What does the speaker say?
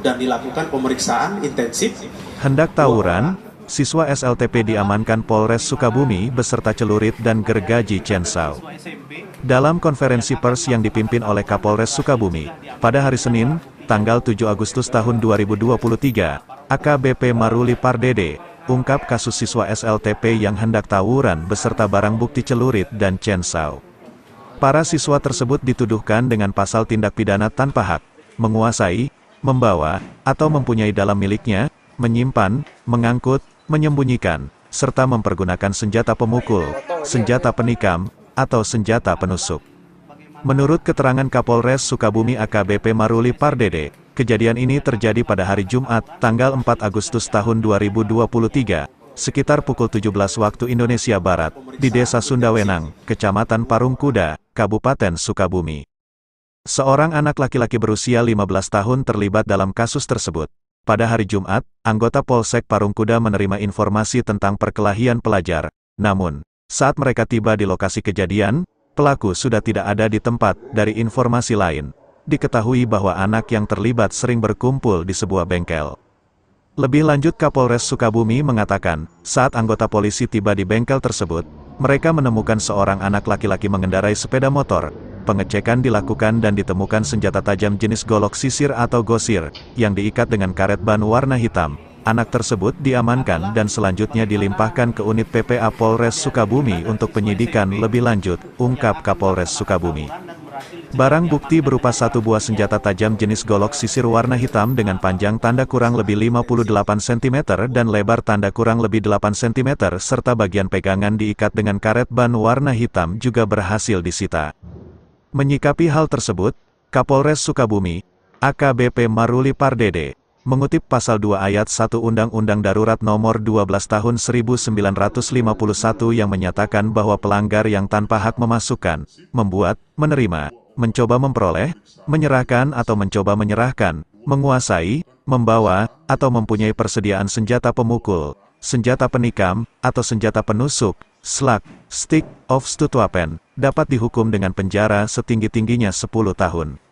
dan dilakukan pemeriksaan intensif. Hendak tawuran, siswa SLTP diamankan Polres Sukabumi beserta celurit dan gergaji Censau. Dalam konferensi pers yang dipimpin oleh Kapolres Sukabumi, pada hari Senin, tanggal 7 Agustus tahun 2023, AKBP Maruli Pardede, ungkap kasus siswa SLTP yang hendak tawuran beserta barang bukti celurit dan censau. Para siswa tersebut dituduhkan dengan pasal tindak pidana tanpa hak, menguasai, membawa, atau mempunyai dalam miliknya, menyimpan, mengangkut, menyembunyikan, serta mempergunakan senjata pemukul, senjata penikam, atau senjata penusuk. Menurut keterangan Kapolres Sukabumi AKBP Maruli Pardede, kejadian ini terjadi pada hari Jumat, tanggal 4 Agustus tahun 2023, sekitar pukul 17 waktu Indonesia Barat, di Desa Sundawenang, Kecamatan Parungkuda, Kabupaten Sukabumi. Seorang anak laki-laki berusia 15 tahun terlibat dalam kasus tersebut. Pada hari Jumat, anggota Polsek Parungkuda menerima informasi tentang perkelahian pelajar. Namun, saat mereka tiba di lokasi kejadian, pelaku sudah tidak ada di tempat. Dari informasi lain, diketahui bahwa anak yang terlibat sering berkumpul di sebuah bengkel. Lebih lanjut Kapolres Sukabumi mengatakan, saat anggota polisi tiba di bengkel tersebut, mereka menemukan seorang anak laki-laki mengendarai sepeda motor, pengecekan dilakukan dan ditemukan senjata tajam jenis golok sisir atau gosir, yang diikat dengan karet ban warna hitam. Anak tersebut diamankan dan selanjutnya dilimpahkan ke unit PPA Polres Sukabumi untuk penyidikan lebih lanjut, ungkap Kapolres Sukabumi. Barang bukti berupa satu buah senjata tajam jenis golok sisir warna hitam dengan panjang tanda kurang lebih 58 cm dan lebar tanda kurang lebih 8 cm serta bagian pegangan diikat dengan karet ban warna hitam juga berhasil disita. Menyikapi hal tersebut, Kapolres Sukabumi, AKBP Maruli Pardede, mengutip pasal 2 ayat 1 Undang-Undang Darurat Nomor 12 Tahun 1951 yang menyatakan bahwa pelanggar yang tanpa hak memasukkan, membuat, menerima, mencoba memperoleh, menyerahkan atau mencoba menyerahkan, menguasai, membawa, atau mempunyai persediaan senjata pemukul, senjata penikam, atau senjata penusuk, slug, stick, of Stutwapen, dapat dihukum dengan penjara setinggi-tingginya 10 tahun.